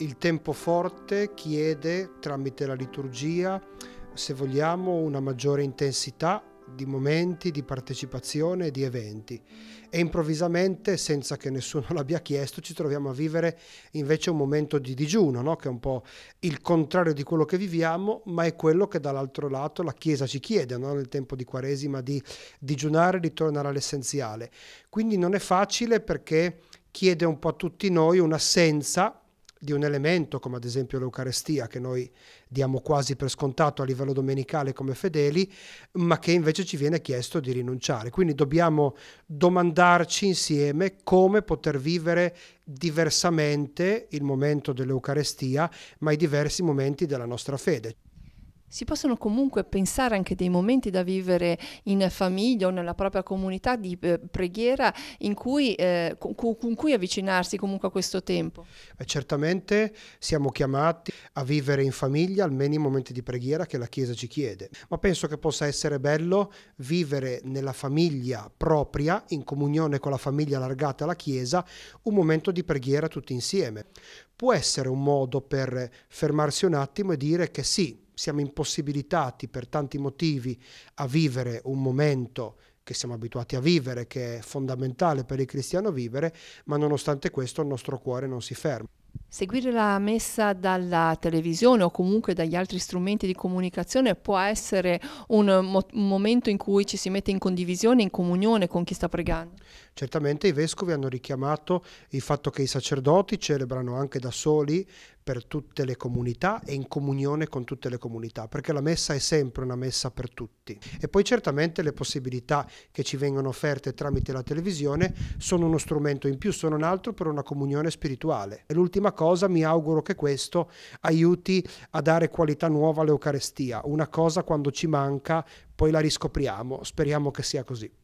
il tempo forte chiede tramite la liturgia, se vogliamo, una maggiore intensità di momenti, di partecipazione e di eventi. E improvvisamente, senza che nessuno l'abbia chiesto, ci troviamo a vivere invece un momento di digiuno, no? che è un po' il contrario di quello che viviamo, ma è quello che dall'altro lato la Chiesa ci chiede no? nel tempo di Quaresima di digiunare di tornare all'essenziale. Quindi non è facile perché chiede un po' a tutti noi un'assenza di un elemento come ad esempio l'Eucarestia che noi diamo quasi per scontato a livello domenicale come fedeli, ma che invece ci viene chiesto di rinunciare. Quindi dobbiamo domandarci insieme come poter vivere diversamente il momento dell'Eucarestia, ma i diversi momenti della nostra fede si possono comunque pensare anche dei momenti da vivere in famiglia o nella propria comunità di eh, preghiera cui, eh, con, con, cui avvicinarsi comunque a questo tempo? Eh, certamente siamo chiamati a vivere in famiglia almeno i momenti di preghiera che la Chiesa ci chiede, ma penso che possa essere bello vivere nella famiglia propria, in comunione con la famiglia allargata alla Chiesa, un momento di preghiera tutti insieme. Può essere un modo per fermarsi un attimo e dire che sì, siamo impossibilitati per tanti motivi a vivere un momento che siamo abituati a vivere, che è fondamentale per il cristiano vivere, ma nonostante questo il nostro cuore non si ferma. Seguire la messa dalla televisione o comunque dagli altri strumenti di comunicazione può essere un, mo un, momento in cui ci si mette in condivisione, in comunione con chi sta pregando. Certamente i vescovi hanno richiamato il fatto che i sacerdoti celebrano anche da soli per tutte le comunità e in comunione con tutte le comunità, perché la messa è sempre una messa per tutti. E poi certamente le possibilità che ci vengono offerte tramite la televisione sono uno strumento in più, sono un altro per una comunione spirituale. E l'ultima cosa, mi auguro che questo aiuti a dare qualità nuova all'Eucarestia, una cosa quando ci manca poi la riscopriamo, speriamo che sia così.